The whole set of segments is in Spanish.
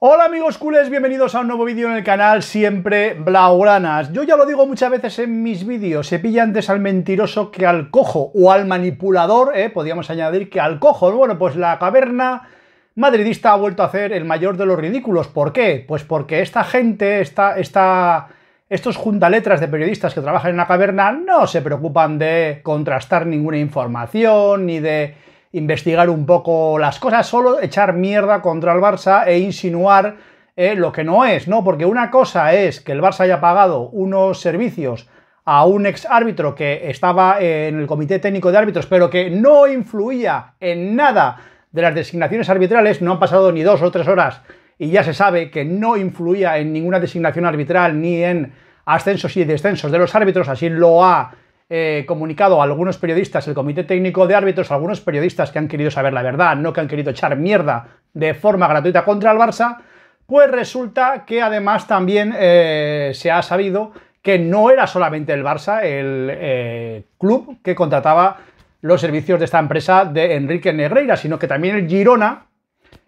Hola amigos cules, bienvenidos a un nuevo vídeo en el canal Siempre Blaugranas. Yo ya lo digo muchas veces en mis vídeos, se pilla antes al mentiroso que al cojo, o al manipulador, ¿eh? podríamos añadir que al cojo. Bueno, pues la caverna madridista ha vuelto a hacer el mayor de los ridículos. ¿Por qué? Pues porque esta gente, está está estos juntaletras de periodistas que trabajan en la caverna no se preocupan de contrastar ninguna información, ni de investigar un poco las cosas, solo echar mierda contra el Barça e insinuar eh, lo que no es, ¿no? Porque una cosa es que el Barça haya pagado unos servicios a un ex árbitro que estaba eh, en el comité técnico de árbitros, pero que no influía en nada de las designaciones arbitrales, no han pasado ni dos o tres horas y ya se sabe que no influía en ninguna designación arbitral ni en ascensos y descensos de los árbitros, así lo ha eh, comunicado a algunos periodistas, el Comité Técnico de Árbitros, a algunos periodistas que han querido saber la verdad, no que han querido echar mierda de forma gratuita contra el Barça, pues resulta que además también eh, se ha sabido que no era solamente el Barça el eh, club que contrataba los servicios de esta empresa de Enrique Negreira, sino que también el Girona,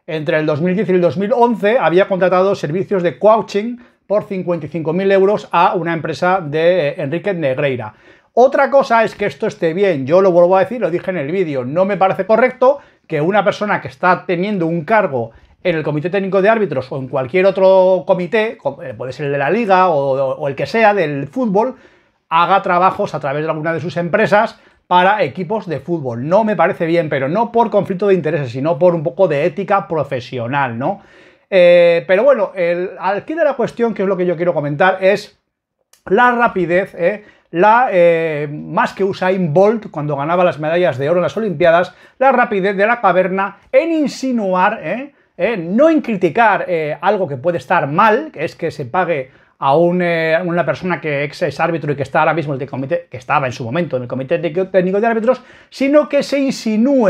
entre el 2010 y el 2011, había contratado servicios de coaching por 55.000 euros a una empresa de Enrique Negreira. Otra cosa es que esto esté bien, yo lo vuelvo a decir, lo dije en el vídeo, no me parece correcto que una persona que está teniendo un cargo en el comité técnico de árbitros o en cualquier otro comité, eh, puede ser el de la liga o, el que sea del fútbol, haga trabajos a través de alguna de sus empresas para equipos de fútbol. No me parece bien, pero no por conflicto de intereses, sino por un poco de ética profesional, ¿no? Eh, pero bueno, el, aquí de la cuestión, que es lo que yo quiero comentar, es la rapidez, ¿eh? la, eh, más que Usain Bolt cuando ganaba las medallas de oro en las Olimpiadas, la rapidez de la caverna en insinuar, eh, eh, no en criticar algo que puede estar mal, que es que se pague a una persona que ex es árbitro y que está ahora mismo en el comité, que estaba en su momento en el comité técnico de árbitros, sino que se insinúe,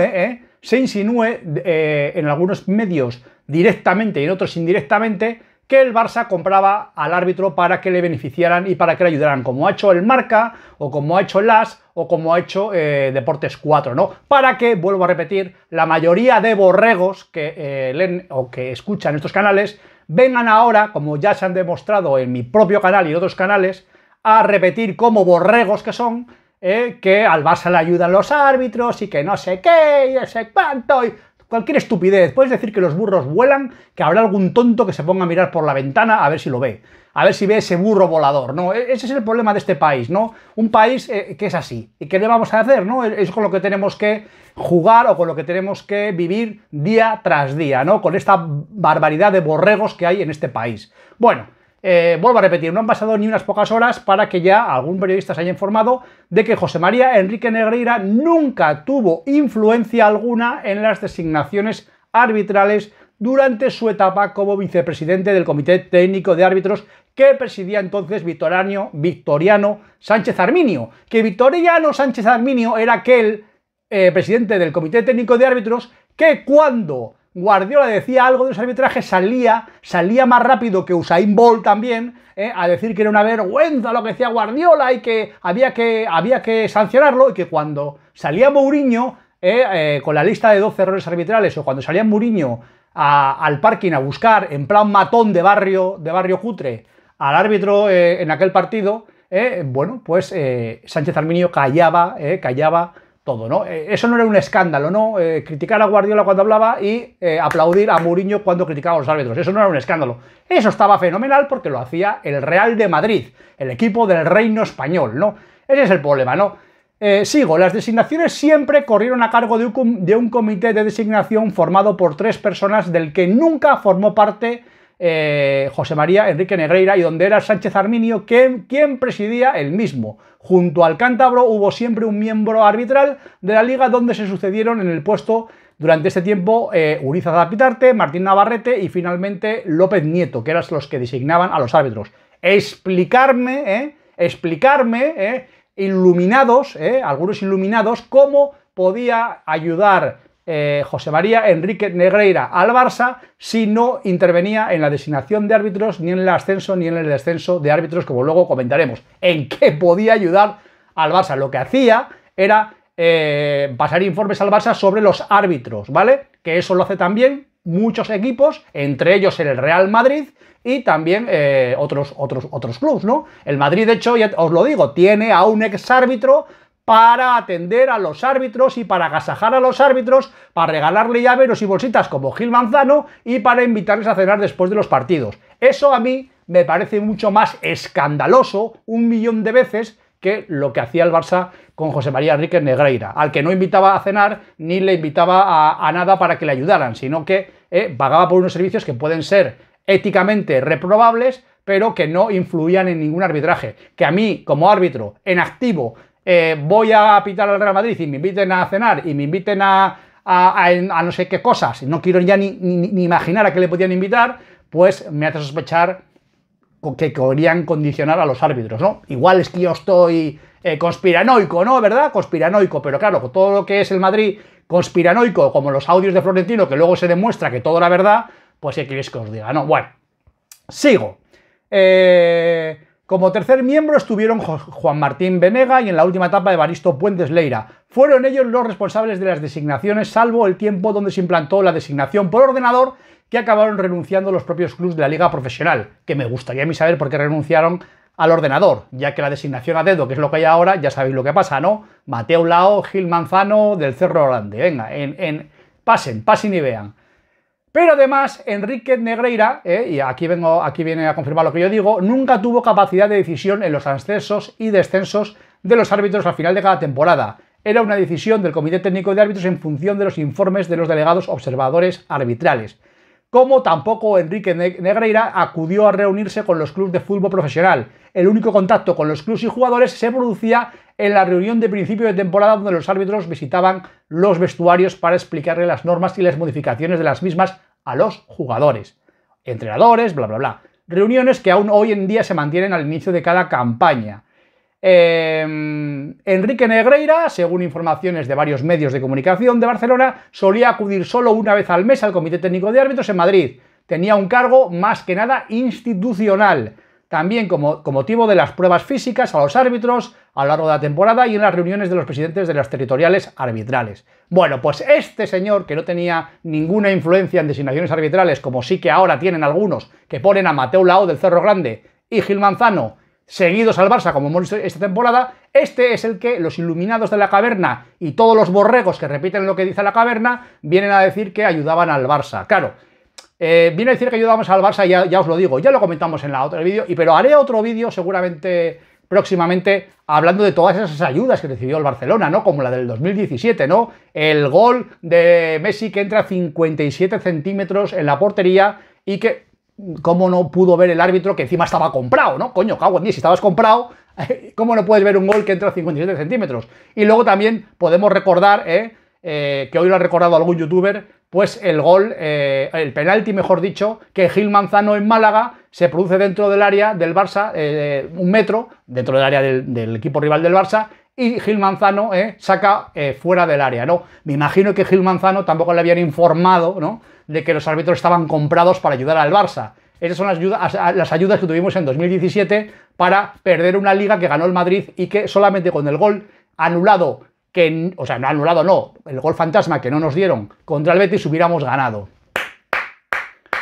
se insinúe en algunos medios directamente y en otros indirectamente, que el Barça compraba al árbitro para que le beneficiaran y para que le ayudaran, como ha hecho el Marca, o como ha hecho el As, o como ha hecho eh, Deportes 4, ¿no? Para que, vuelvo a repetir, la mayoría de borregos que eh, leen o que escuchan estos canales vengan ahora, como ya se han demostrado en mi propio canal y en otros canales, a repetir como borregos que son, eh, que al Barça le ayudan los árbitros y que no sé qué y no sé cuánto. Y... Cualquier estupidez. Puedes decir que los burros vuelan, que habrá algún tonto que se ponga a mirar por la ventana a ver si lo ve. A ver si ve ese burro volador, ¿no? E-, ese es el problema de este país, ¿no? Un país eh, que es así. ¿Y qué le vamos a hacer, no? Es con lo que tenemos que jugar o con lo que tenemos que vivir día tras día, ¿no? Con esta barbaridad de borregos que hay en este país. Bueno, eh, vuelvo a repetir, no han pasado ni unas pocas horas para que ya algún periodista se haya informado de que José María Enrique Negreira nunca tuvo influencia alguna en las designaciones arbitrales durante su etapa como vicepresidente del Comité Técnico de Árbitros que presidía entonces Victoriano, Victoriano Sánchez Arminio. Que Victoriano Sánchez Arminio era aquel eh, presidente del Comité Técnico de Árbitros que cuando Guardiola decía algo de su arbitraje, salía, salía más rápido que Usain Bolt también, eh, a decir que era una vergüenza lo que decía Guardiola y que había que, había que sancionarlo, y que cuando salía Mourinho, eh, eh, con la lista de 12 errores arbitrales, o cuando salía Mourinho al parking a buscar, en plan matón de barrio, de barrio cutre, al árbitro en aquel partido, bueno, pues Sánchez Arminio callaba, callaba todo, ¿no? Eh, eso no era un escándalo, ¿no? Eh, criticar a Guardiola cuando hablaba y eh, aplaudir a Mourinho cuando criticaba a los árbitros. Eso no era un escándalo. Eso estaba fenomenal porque lo hacía el Real de Madrid, el equipo del reino español, ¿no? Ese es el problema, ¿no? sigo, las designaciones siempre corrieron a cargo de un comité de designación formado por tres personas del que nunca formó parte eh, José María Enrique Negreira y donde era Sánchez Arminio quien, presidía el mismo. Junto al cántabro hubo siempre un miembro arbitral de la liga donde se sucedieron en el puesto durante este tiempo eh, Uriza Zapitarte, Martín Navarrete y finalmente López Nieto, que eran los que designaban a los árbitros. Explicarme, eh, explicarme, eh, iluminados, algunos iluminados, cómo podía ayudar eh, José María Enrique Negreira al Barça si no intervenía en la designación de árbitros, ni en el ascenso, ni en el descenso de árbitros, como luego comentaremos. ¿En qué podía ayudar al Barça? Lo que hacía era eh, pasar informes al Barça sobre los árbitros, ¿vale? Que eso lo hace también muchos equipos, entre ellos el Real Madrid y también eh, otros, otros, otros clubes, ¿no? El Madrid, de hecho, ya os lo digo, tiene a un ex árbitro para atender a los árbitros y para agasajar a los árbitros, para regalarle llaveros y bolsitas como Gil Manzano y para invitarles a cenar después de los partidos. Eso a mí me parece mucho más escandaloso un millón de veces que lo que hacía el Barça con José María Enrique Negreira, al que no invitaba a cenar ni le invitaba a, nada para que le ayudaran, sino que eh, pagaba por unos servicios que pueden ser éticamente reprobables, pero que no influían en ningún arbitraje. Que a mí, como árbitro, en activo, eh, voy a pitar al Real Madrid y me inviten a cenar y me inviten a, no sé qué cosas, y no quiero ya ni, imaginar a qué le podían invitar, pues me hace sospechar que podrían condicionar a los árbitros, ¿no? Igual es que yo estoy eh, conspiranoico, ¿no? ¿Verdad? Conspiranoico, pero claro, con todo lo que es el Madrid conspiranoico, como los audios de Florentino, que luego se demuestra que todo la verdad, pues si queréis que os diga? No, bueno, sigo. Eh, como tercer miembro estuvieron Juan Martín Venega y en la última etapa Evaristo Puentes Leira. Fueron ellos los responsables de las designaciones, salvo el tiempo donde se implantó la designación por ordenador, que acabaron renunciando los propios clubes de la liga profesional, que me gustaría a mí saber por qué renunciaron al ordenador, ya que la designación a dedo, que es lo que hay ahora, ya sabéis lo que pasa, ¿no? Mateo Lao, Gil Manzano, del Cerro Grande, venga, en, en pasen, pasen y vean. Pero además, Enrique Negreira, eh, y aquí, vengo, aquí viene a confirmar lo que yo digo, nunca tuvo capacidad de decisión en los ascensos y descensos de los árbitros al final de cada temporada. Era una decisión del Comité Técnico de Árbitros en función de los informes de los delegados observadores arbitrales. Como tampoco Enrique Negreira acudió a reunirse con los clubes de fútbol profesional. El único contacto con los clubes y jugadores se producía en la reunión de principio de temporada donde los árbitros visitaban los vestuarios para explicarle las normas y las modificaciones de las mismas a los jugadores, entrenadores, bla, bla, bla. Reuniones que aún hoy en día se mantienen al inicio de cada campaña. Em, Enrique Negreira, según informaciones de varios medios de comunicación de Barcelona, solía acudir solo una vez al mes al Comité Técnico de Árbitros en Madrid. Tenía un cargo más que nada institucional también como, motivo de las pruebas físicas a los árbitros a lo largo de la temporada y en las reuniones de los presidentes de las territoriales arbitrales. Bueno, pues este señor que no tenía ninguna influencia en designaciones arbitrales, como sí que ahora tienen algunos, que ponen a Mateo Lao del Cerro Grande y Gil Manzano seguidos al Barça, como hemos visto esta temporada, este es el que los iluminados de la caverna y todos los borregos que repiten lo que dice la caverna vienen a decir que ayudaban al Barça. Claro, eh, vino a decir que ayudamos al Barça, ya, ya os lo digo, ya lo comentamos en la otra vídeo, y, pero haré otro vídeo seguramente próximamente hablando de todas esas ayudas que recibió el Barcelona, ¿no? Como la del 2017, ¿no? El gol de Messi que entra a 57 centímetros en la portería y que, ¿cómo no pudo ver el árbitro que encima estaba comprado, ¿no? Coño, cago en si estabas comprado, ¿cómo no puedes ver un gol que entra a 57 centímetros? Y luego también podemos recordar, ¿eh? Eh, que hoy lo ha recordado algún youtuber, pues el gol, eh, el penalti, mejor dicho, que Gil Manzano en Málaga se produce dentro del área del Barça, eh, un metro, dentro del área del, equipo rival del Barça, y Gil Manzano eh, saca fuera del área, ¿no? Me imagino que Gil Manzano tampoco le habían informado, ¿no? De que los árbitros estaban comprados para ayudar al Barça. Esas son las ayudas, las ayudas que tuvimos en 2017 para perder una liga que ganó el Madrid y que solamente con el gol anulado que, o sea, no anulado, no, el gol fantasma que no nos dieron contra el Betis hubiéramos ganado.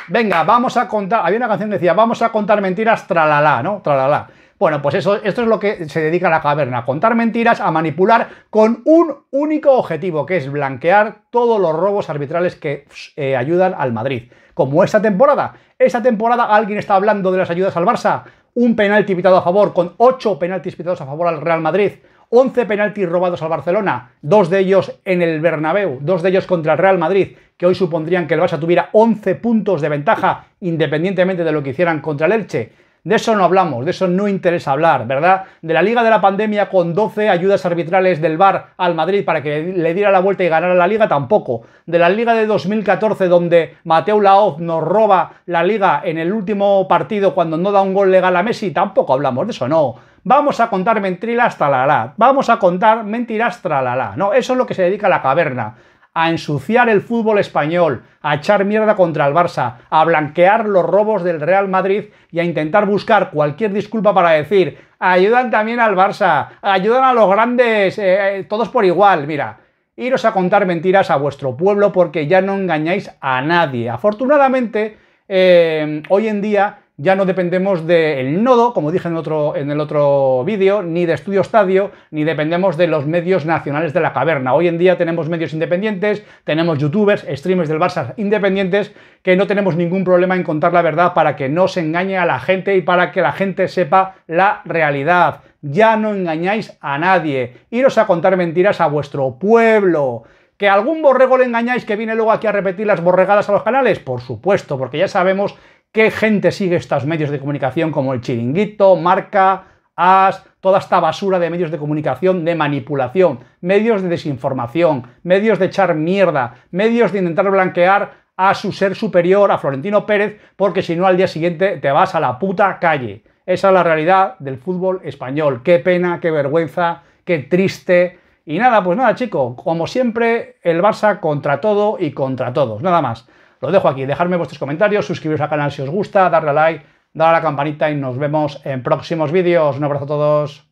Venga, vamos a contar, había una canción que decía, vamos a contar mentiras, tralala, ¿no? Tralala. Bueno, pues eso, esto es lo que se dedica a la caverna, contar mentiras, a manipular con un único objetivo, que es blanquear todos los robos arbitrales que eh, ayudan al Madrid. Como esta temporada. Esta temporada alguien está hablando de las ayudas al Barça. Un penalti pitado a favor, con ocho penaltis pitados a favor al Real Madrid. 11 penaltis robados al Barcelona, dos de ellos en el Bernabéu, dos de ellos contra el Real Madrid, que hoy supondrían que el Barça tuviera 11 puntos de ventaja independientemente de lo que hicieran contra el Elche. De eso no hablamos, de eso no interesa hablar, ¿verdad? De la Liga de la Pandemia con 12 ayudas arbitrales del VAR al Madrid para que le diera la vuelta y ganara la Liga tampoco. De la Liga de 2014 donde Mateo Laoz nos roba la Liga en el último partido cuando no da un gol legal a Messi, tampoco hablamos de eso, no vamos a contar mentiras tralala, vamos a contar mentiras tralala. No, eso es lo que se dedica a la caverna, a ensuciar el fútbol español, a echar mierda contra el Barça, a blanquear los robos del Real Madrid y a intentar buscar cualquier disculpa para decir, ayudan también al Barça, ayudan a los grandes, eh, eh, todos por igual, mira. Iros a contar mentiras a vuestro pueblo porque ya no engañáis a nadie. Afortunadamente, eh, hoy en día ya no dependemos del nodo, como dije en, otro, en el otro vídeo, ni de Estudio Estadio, ni dependemos de los medios nacionales de la caverna. Hoy en día tenemos medios independientes, tenemos youtubers, streamers del Barça independientes, que no tenemos ningún problema en contar la verdad para que no se engañe a la gente y para que la gente sepa la realidad. Ya no engañáis a nadie. Iros a contar mentiras a vuestro pueblo. ¿Que algún borrego le engañáis que viene luego aquí a repetir las borregadas a los canales? Por supuesto, porque ya sabemos qué gente sigue estos medios de comunicación como el chiringuito, marca, as, toda esta basura de medios de comunicación, de manipulación, medios de desinformación, medios de echar mierda, medios de intentar blanquear a su ser superior, a Florentino Pérez, porque si no al día siguiente te vas a la puta calle. Esa es la realidad del fútbol español. Qué pena, qué vergüenza, qué triste. Y nada, pues nada, chico, como siempre, el Barça contra todo y contra todos, nada más. Lo dejo aquí, dejadme vuestros comentarios, suscribiros al canal si os gusta, darle a like, darle a la campanita y nos vemos en próximos vídeos. Un abrazo a todos.